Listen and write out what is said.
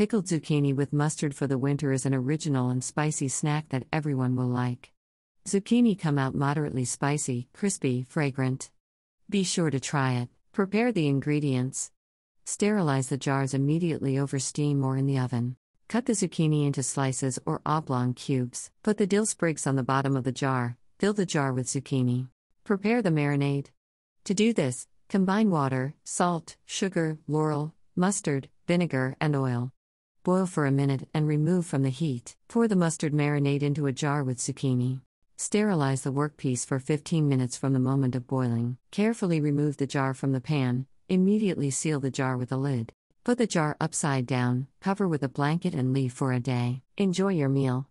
Pickled zucchini with mustard for the winter is an original and spicy snack that everyone will like. Zucchini come out moderately spicy, crispy, fragrant. Be sure to try it. Prepare the ingredients. Sterilize the jars immediately over steam or in the oven. Cut the zucchini into slices or oblong cubes. Put the dill sprigs on the bottom of the jar. Fill the jar with zucchini. Prepare the marinade. To do this, combine water, salt, sugar, laurel, mustard, vinegar, and oil. Boil for a minute and remove from the heat. Pour the mustard marinade into a jar with zucchini. Sterilize the workpiece for 15 minutes from the moment of boiling. Carefully remove the jar from the pan. Immediately seal the jar with a lid. Put the jar upside down, cover with a blanket, and leave for a day. Enjoy your meal.